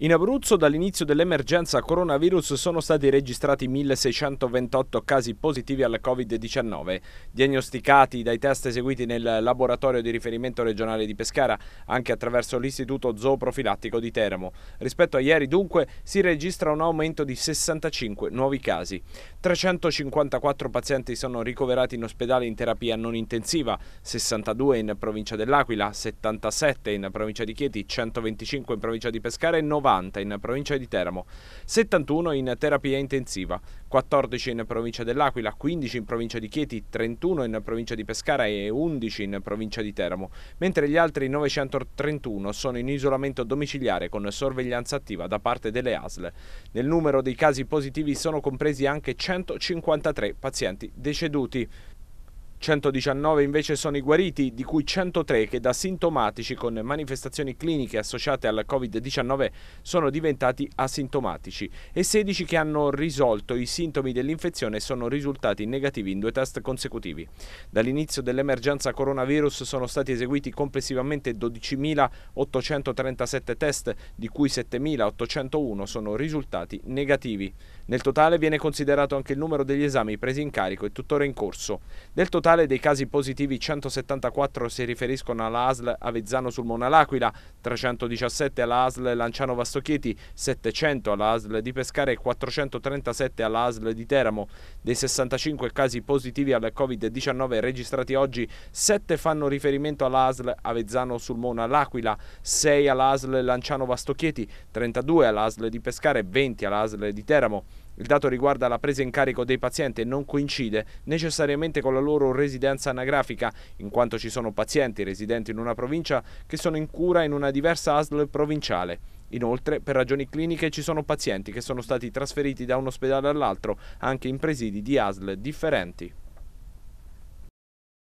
In Abruzzo dall'inizio dell'emergenza coronavirus sono stati registrati 1628 casi positivi al Covid-19, diagnosticati dai test eseguiti nel laboratorio di riferimento regionale di Pescara, anche attraverso l'Istituto Zooprofilattico di Teramo. Rispetto a ieri dunque si registra un aumento di 65 nuovi casi. 354 pazienti sono ricoverati in ospedale in terapia non intensiva, 62 in provincia dell'Aquila, 77 in provincia di Chieti, 125 in provincia di Pescara e 90 90 in provincia di Teramo, 71 in terapia intensiva, 14 in provincia dell'Aquila, 15 in provincia di Chieti, 31 in provincia di Pescara e 11 in provincia di Teramo, mentre gli altri 931 sono in isolamento domiciliare con sorveglianza attiva da parte delle ASL. Nel numero dei casi positivi sono compresi anche 153 pazienti deceduti. 119 invece sono i guariti, di cui 103 che da sintomatici con manifestazioni cliniche associate al Covid-19 sono diventati asintomatici e 16 che hanno risolto i sintomi dell'infezione sono risultati negativi in due test consecutivi. Dall'inizio dell'emergenza coronavirus sono stati eseguiti complessivamente 12.837 test, di cui 7.801 sono risultati negativi. Nel totale viene considerato anche il numero degli esami presi in carico e tuttora in corso. Del totale totale dei casi positivi 174 si riferiscono alla ASL Avezzano sul Monalaquila, 317 alla ASL Lanciano Vastochieti, 700 alla ASL di Pescare e 437 alla ASL di Teramo. Dei 65 casi positivi al Covid-19 registrati oggi, 7 fanno riferimento alla ASL Avezzano sul Monalaquila, 6 alla ASL Lanciano Vastochieti, 32 alla ASL di Pescare e 20 alla ASL di Teramo. Il dato riguarda la presa in carico dei pazienti e non coincide necessariamente con la loro residenza anagrafica, in quanto ci sono pazienti residenti in una provincia che sono in cura in una diversa ASL provinciale. Inoltre, per ragioni cliniche ci sono pazienti che sono stati trasferiti da un ospedale all'altro, anche in presidi di ASL differenti.